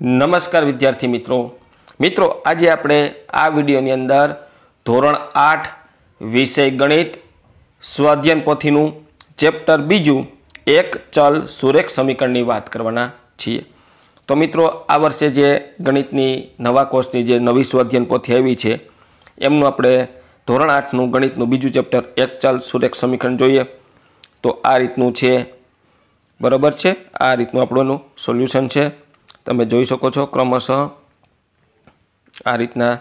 નમસ્કાર વિદ્યાર્થી મિત્રો મિત્રો આજે આપણે આ વિડીયોની અંદર ધોરણ આઠ વિષય ગણિત સ્વાધ્યન પોથીનું ચેપ્ટર બીજું એક ચલ સુરેખ સમીકરણની વાત કરવાના છીએ તો મિત્રો આ વર્ષે જે ગણિતની નવા કોર્સની જે નવી સ્વાધ્યન પોથી આવી છે એમનું આપણે ધોરણ આઠનું ગણિતનું બીજું ચેપ્ટર એક ચલ સુરેખ સમીકરણ જોઈએ તો આ રીતનું છે બરાબર છે આ રીતનું આપણું સોલ્યુશન છે તમે જોઈ શકો છો ક્રમશઃ આ રીતના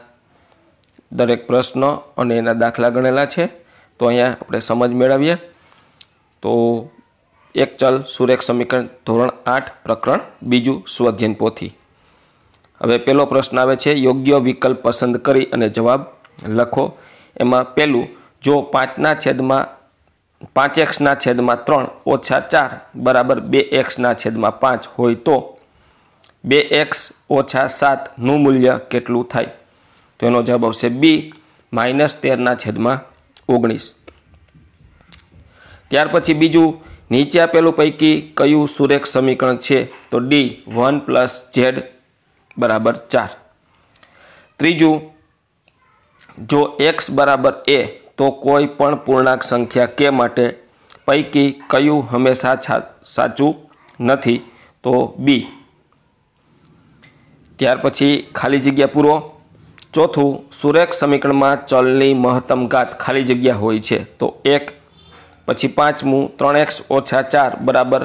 દરેક પ્રશ્ન અને એના દાખલા ગણેલા છે તો અહીંયા આપણે સમજ મેળવીએ તો એક ચલ સુરેખ સમીકરણ ધોરણ આઠ પ્રકરણ બીજું સ્વધ્યન પોથી હવે પહેલો પ્રશ્ન આવે છે યોગ્ય વિકલ્પ પસંદ કરી અને જવાબ લખો એમાં પહેલું જો પાંચના છેદમાં પાંચ એક્સના છેદમાં ત્રણ ઓછા ચાર બરાબર બે એક્સના છેદમાં પાંચ હોય તો બે એક્સ ઓછા સાતનું મૂલ્ય કેટલું થાય તો એનો જવાબ આવશે બી માઇનસ તેરના છેદમાં ઓગણીસ ત્યાર પછી બીજું નીચે આપેલું પૈકી કયું સુરેખ સમીકરણ છે તો ડી વન પ્લસ ઝેડ બરાબર ચાર ત્રીજું જો એક્સ બરાબર એ તો કોઈ પણ પૂર્ણાંક સંખ્યા કે માટે પૈકી કયું હંમેશા સાચું નથી તો બી ત્યાર પછી ખાલી જગ્યા પૂરો ચોથું સુરેખ સમીકરણમાં ચલની મહત્તમ ઘાત ખાલી જગ્યા હોય છે તો એક પછી પાંચમું ત્રણ એક્સ ઓછા ચાર બરાબર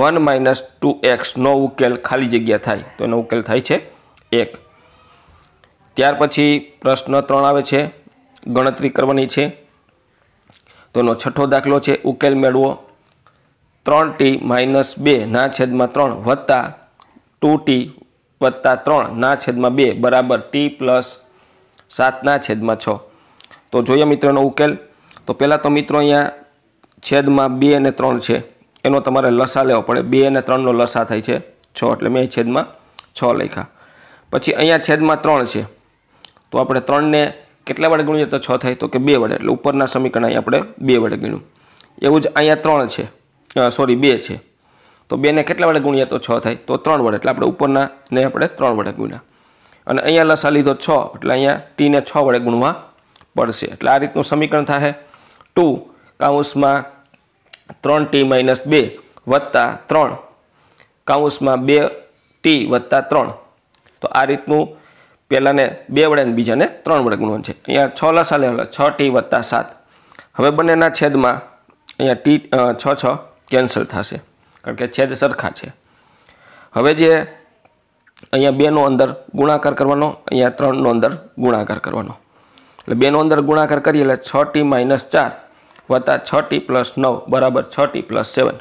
વન માઇનસ ટુ એક્સનો ઉકેલ ખાલી જગ્યા થાય તો એનો ઉકેલ થાય છે એક ત્યાર પછી પ્રશ્ન ત્રણ આવે છે ગણતરી કરવાની છે તો એનો છઠ્ઠો દાખલો છે ઉકેલ મેળવો ત્રણ ટી માઇનસ બેના છેદમાં ત્રણ વત્તા ટુ ટી વત્તા ત્રણ ના છેદમાં બે બરાબર ટી પ્લસ સાતના છેદમાં છ તો જોઈએ મિત્રોનો ઉકેલ તો પહેલાં તો મિત્રો અહીંયા છેદમાં બે અને ત્રણ છે એનો તમારે લસા લેવો પડે બે અને ત્રણનો લસા થાય છે છ એટલે મેં છેદમાં છ લખ્યા પછી અહીંયા છેદમાં ત્રણ છે તો આપણે ત્રણને કેટલા વડે ગુણીએ તો છ થાય તો કે બે વડે એટલે ઉપરના સમીકરણ અહીં આપણે બે વડે ગણ્યું એવું જ અહીંયા ત્રણ છે સોરી બે છે તો બેને કેટલા વડે ગુણ્યા તો છ થાય તો ત્રણ વડે એટલે આપણે ઉપરના ને આપણે ત્રણ વડે ગુણ્યા અને અહીંયા લસા લીધો છ એટલે અહીંયા ટીને છ વડે ગુણવા પડશે એટલે આ રીતનું સમીકરણ થશે ટુ કાઉસમાં ત્રણ ટી માઇનસ બે વત્તા ત્રણ કાઉસમાં બે ટી વત્તા ત્રણ તો આ રીતનું પહેલાંને બે વડે ને બીજાને ત્રણ વડે ગુણવાનું છે અહીંયા છ લસા લેવા છ ટી વત્તા સાત હવે બંનેના છેદમાં અહીંયા ટી છ છ કેન્સલ થશે કારણ કે છેદ સરખા છે હવે જે અહીંયા બેનો અંદર ગુણાકાર કરવાનો અહીંયા ત્રણનો અંદર ગુણાકાર કરવાનો એટલે બેનો અંદર ગુણાકાર કરીએ એટલે છ ટી માઇનસ ચાર વત્તા છ ટી પ્લસ નવ બરાબર છ ટી પ્લસ સેવન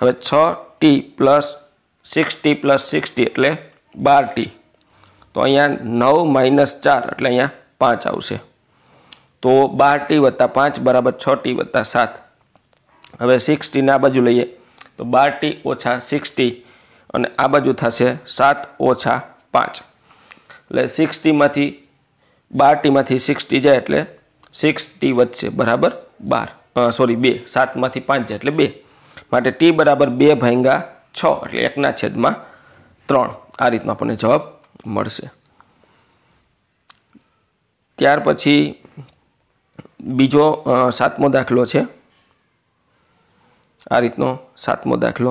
હવે છ T plus sixty plus sixty એટલે બાર ટી તો અહીંયા નવ માઇનસ ચાર એટલે અહીંયા પાંચ આવશે તો બાર ટી વત્તા પાંચ બરાબર છ ટી વત્તા સાત હવે સિક્સ આ બાજુ લઈએ તો બાર ટી ઓછા સિક્સટી અને આ બાજુ થશે સાત ઓછા પાંચ એટલે સિક્સટીમાંથી બાર ટીમાંથી સિક્સટી જાય એટલે સિક્સ ટી વધશે બરાબર બાર સોરી બે સાતમાંથી પાંચ જાય એટલે બે માટે ટી બરાબર બે ભાંગા છ એટલે એકના છેદમાં ત્રણ આ રીતનો આપણને જવાબ મળશે ત્યાર પછી બીજો સાતમો દાખલો છે આ રીતનો સાતમો દાખલો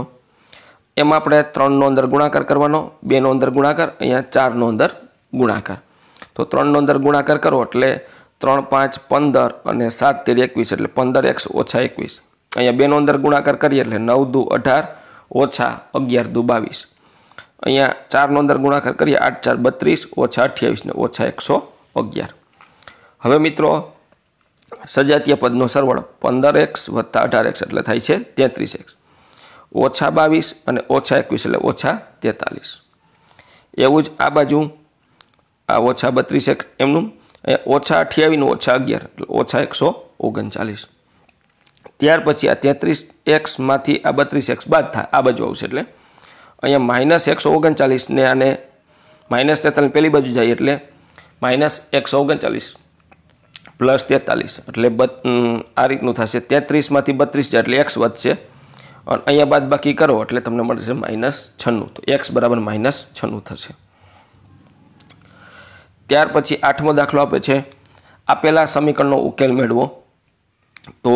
એમાં આપણે ત્રણનો અંદર ગુણાકાર કરવાનો બેનો અંદર ગુણાકાર અહીંયા ચારનો અંદર ગુણાકાર તો ત્રણનો અંદર ગુણાકાર કરો એટલે ત્રણ પાંચ પંદર અને સાત તેર એકવીસ એટલે પંદર એકસો ઓછા એકવીસ અહીંયા બેનો અંદર ગુણાકાર કરીએ એટલે નવ દુ અઢાર ઓછા અગિયાર દુ બાવીસ અહીંયા ચારનો અંદર ગુણાકાર કરીએ આઠ ચાર બત્રીસ ઓછા અઠ્યાવીસને ઓછા એકસો અગિયાર હવે મિત્રો સજાતીય પદનો સરવાળો પંદર એક્સ વત્તા અઢાર એક્સ એટલે થાય છે તેત્રીસ એક્સ ઓછા બાવીસ અને ઓછા એકવીસ એટલે ઓછા તેતાલીસ એવું જ આ બાજુ આ ઓછા બત્રીસ એક એમનું ઓછા અઠ્યાવીસનું ઓછા અગિયાર એટલે ઓછા એકસો ઓગણચાલીસ ત્યાર પછી આ તેત્રીસ એક્સમાંથી આ બત્રીસ એક્સ બાદ થાય આ બાજુ આવશે એટલે અહીંયા માઇનસ એકસો ઓગણચાલીસને આને માઇનસ તેતાલીસ પહેલી બાજુ જાય એટલે માઇનસ એકસો ઓગણચાલીસ પ્લસ તેતાલીસ એટલે બત આ રીતનું થશે તેત્રીસમાંથી બત્રીસ જાય એટલે એક્સ વધશે અને અહીંયા બાદ બાકી કરો એટલે તમને મળશે માઇનસ છન્નું તો એક્સ બરાબર માઇનસ છન્નું થશે ત્યાર પછી આઠમો દાખલો આપે છે આપેલા સમીકરણનો ઉકેલ મેળવો તો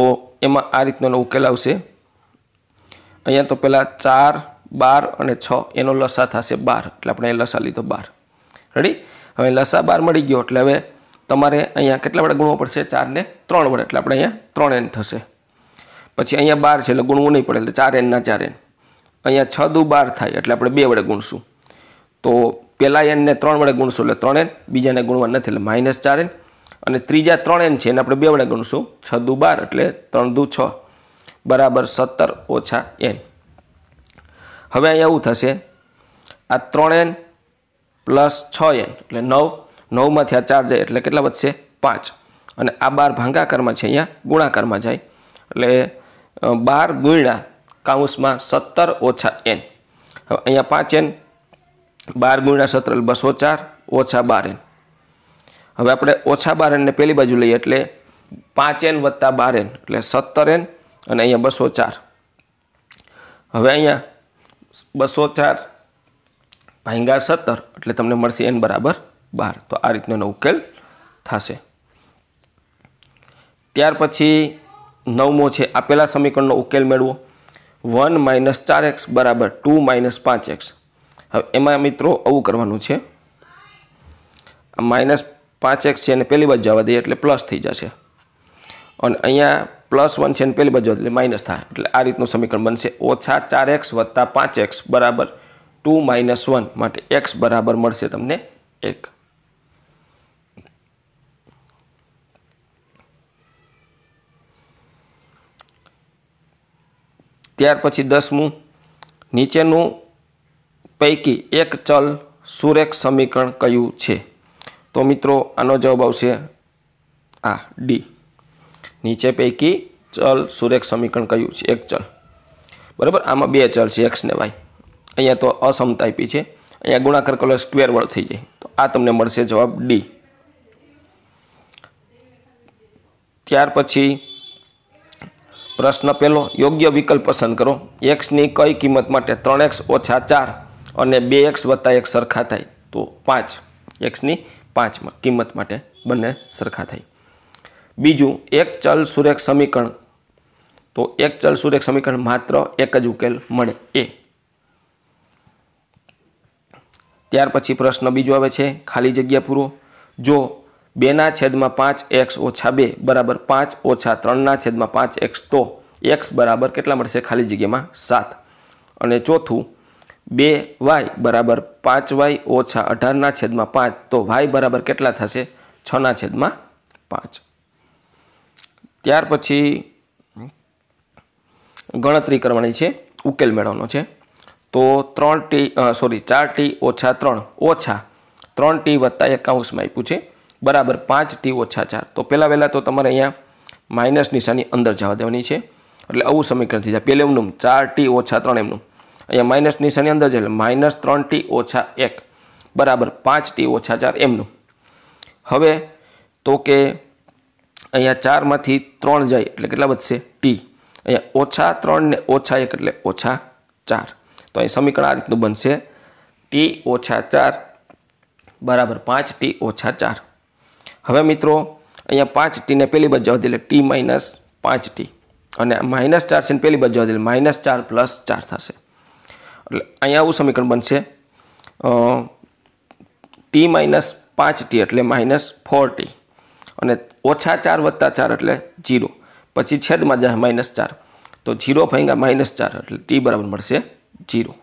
એમાં આ રીતનો ઉકેલ આવશે અહીંયા તો પહેલાં ચાર બાર અને છ એનો લસા થશે બાર એટલે આપણે લસા લીધો બાર રેડી હવે લસા બાર મળી ગયો એટલે હવે તમારે અહીંયા કેટલા વડે ગુણવો પડશે ચારને ત્રણ વડે એટલે આપણે અહીંયા ત્રણ એન થશે પછી અહીંયા બાર છે એટલે ગુણવું નહીં પડે એટલે ચાર એનના ચાર એન અહીંયા છ દુ બાર થાય એટલે આપણે બે વડે ગુણશું તો પહેલાં એનને ત્રણ વડે ગુણશું એટલે ત્રણ એન બીજાને ગુણવા નથી એટલે માઇનસ ચાર એન અને ત્રીજા ત્રણ એન છે એને આપણે બે વડે ગુણશું છ દુ બાર એટલે ત્રણ દુ છ બરાબર સત્તર ઓછા એન હવે અહીંયા એવું થશે આ ત્રણ એન પ્લસ છ એન એટલે નવ નવમાંથી આ ચાર જાય એટલે કેટલા વધશે પાંચ અને આ બાર ભાંગાકારમાં છે અહીંયા ગુણાકારમાં જાય એટલે બાર ગુણ્યા કાઉન્સમાં સત્તર ઓછા એન હવે અહીંયા પાંચ એન બાર ગુણ્યા સત્તર એટલે બસો ચાર ઓછા બાર એન હવે આપણે ઓછા બાર એનને પહેલી બાજુ લઈએ એટલે પાંચ એન વત્તા બાર એન એટલે સત્તર એન અને અહીંયા બસો ચાર હવે અહીંયા બસો ચાર ભાંગા સત્તર એટલે તમને મળશે એન બરાબર બાર તો આ રીતનો એનો ઉકેલ થશે ત્યાર પછી નવમો છે આપેલા સમીકરણનો ઉકેલ મેળવો વન માઇનસ ચાર એક્સ બરાબર ટુ માઇનસ પાંચ એક્સ હવે એમાં મિત્રો આવું કરવાનું છે માઇનસ પાંચ એક્સ છે એને પહેલી બાજુ જવા દઈએ એટલે પ્લસ થઈ જશે અને અહીંયા પ્લસ વન છે અને પહેલી બાજુ એટલે માઇનસ થાય એટલે આ રીતનું સમીકરણ બનશે ઓછા ચાર એક્સ વત્તા પાંચ એક્સ બરાબર ટુ માઇનસ વન માટે એક્સ બરાબર મળશે તમને એક ત્યાર પછી દસમું નીચેનું પૈકી એક ચલ સુરેખ સમીકરણ કયું છે તો મિત્રો આનો જવાબ આવશે આ ડી નીચે પૈકી ચલ સુરેખ સમીકરણ કયું છે એક ચલ બરાબર આમાં બે ચલ છે એક્સ ને વાય અહીંયા તો અસમતા આપી છે અહીંયા ગુણાકાર કલર સ્ક્વેર વર્ડ થઈ જાય તો આ તમને મળશે જવાબ ડી ત્યાર પછી પ્રશ્ન પહેલો યોગ્ય વિકલ્પ પસંદ કરો એક્સની કઈ કિંમત માટે ત્રણ એક્સ ઓછા ચાર અને બે એક્સ વત્તા એક સરખા થાય તો પાંચ એક્સની પાંચ કિંમત માટે બંને સરખા થાય બીજું એક ચલ સુરેખ સમીકરણ તો એક ચલ સુરેખ સમીકરણ માત્ર એક જ ઉકેલ મળે એ ત્યાર પછી પ્રશ્ન બીજો આવે છે ખાલી જગ્યા પૂરો જો બેના છેદમાં પાંચ એક્સ ઓછા બે બરાબર પાંચ ઓછા ત્રણના છેદમાં પાંચ એક્સ તો એક્સ બરાબર કેટલા મળશે ખાલી જગ્યામાં સાત અને ચોથું બે વાય બરાબર પાંચ વાય ઓછા અઢારના છેદમાં પાંચ તો વાય બરાબર કેટલા થશે છના છેદમાં પાંચ ત્યાર પછી ગણતરી કરવાની છે ઉકેલ મેળવવાનો છે તો ત્રણ ટી સોરી ચાર ટી ઓછા ત્રણ ઓછા ત્રણ ટી વત્તા એક આપ્યું છે બરાબર પાંચ ટી ઓછા ચાર તો પહેલાં વહેલા તો તમારે અહીંયા માઇનસ નિશાની અંદર જવા દેવાની છે એટલે આવું સમીકરણ થઈ જાય પહેલું એમનું ચાર ટી ઓછા ત્રણ એમનું અહીંયા માઇનસ નિશાની અંદર જાય એટલે માઇનસ ત્રણ ટી ઓછા એક બરાબર પાંચ ટી ઓછા ચાર એમનું હવે તો કે અહીંયા ચારમાંથી ત્રણ જાય એટલે કેટલા વધશે ટી અહીંયા ઓછા ત્રણ ને ઓછા એક એટલે ઓછા ચાર તો અહીં સમીકરણ આ રીતનું બનશે ટી ઓછા ચાર બરાબર પાંચ ટી ઓછા ચાર હવે મિત્રો અહીંયા પાંચ ટીને પહેલી બાજુ જવા દીધે ટી માઇનસ પાંચ ટી અને માઇનસ ચાર છે પહેલી બાજુ જવા દીધે માઇનસ ચાર પ્લસ ચાર થશે એટલે અહીંયા આવું સમીકરણ બનશે ટી માઇનસ પાંચ ટી એટલે માઇનસ ફોર ટી અને ઓછા ચાર વત્તા ચાર એટલે જીરો પછી છેદમાં જાય માઇનસ ચાર તો જીરો ભાંગ્યા માઇનસ ચાર એટલે ટી બરાબર મળશે જીરો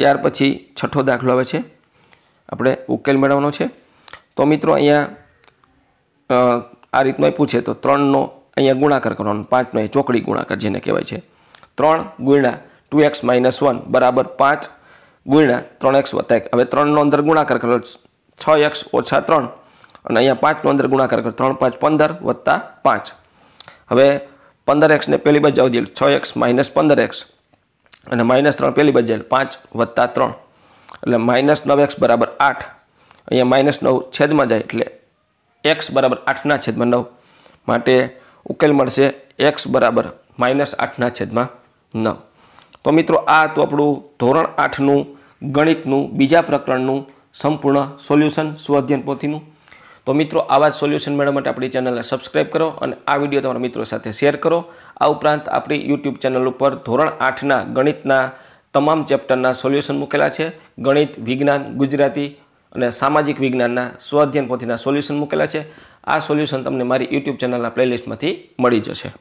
ત્યાર પછી છઠ્ઠો દાખલો આવે છે આપણે ઉકેલ મેળવવાનો છે તો મિત્રો અહીંયા આ રીતનો પૂછે તો ત્રણનો અહીંયા ગુણાકાર કરવાનો પાંચનો એ ચોકડી ગુણાકાર જેને કહેવાય છે ત્રણ ગુણ્યા ટુ એક્સ માઇનસ વન બરાબર પાંચ ગુણ્યા ત્રણ એક્સ વત્તા એક હવે ત્રણનો અંદર ગુણાકાર કરો છ એક્સ ઓછા ત્રણ અને અહીંયા પાંચનો અંદર ગુણાકાર કરો ત્રણ પાંચ પંદર વત્તા પાંચ હવે પંદર એક્સને પહેલી બાજુ આવતી છ એક્સ માઇનસ પંદર એક્સ અને માઇનસ ત્રણ પહેલી બાજુ પાંચ વત્તા ત્રણ એટલે માઇનસ નવ એક્સ બરાબર આઠ અહીંયા માઇનસ નવ છેદમાં જાય એટલે એક્સ બરાબર આઠના છેદમાં નવ માટે ઉકેલ મળશે એક્સ બરાબર માઇનસ આઠના છેદમાં નવ તો મિત્રો આ હતું આપણું ધોરણ આઠનું ગણિતનું બીજા પ્રકરણનું સંપૂર્ણ સોલ્યુશન સ્વઅધ્યયન પોથીનું તો મિત્રો આવા જ સોલ્યુશન મેળવવા માટે આપણી ચેનલને સબસ્ક્રાઈબ કરો અને આ વિડીયો તમારા મિત્રો સાથે શેર કરો આ ઉપરાંત આપણી યુટ્યુબ ચેનલ ઉપર ધોરણ આઠના ગણિતના તમામ ચેપ્ટરના સોલ્યુશન મૂકેલા છે ગણિત વિજ્ઞાન ગુજરાતી અને સામાજિક વિજ્ઞાનના સ્વાધ્યન પોથીના સોલ્યુશન મૂકેલા છે આ સોલ્યુશન તમને મારી યુટ્યુબ ચેનલના પ્લેલિસ્ટમાંથી મળી જશે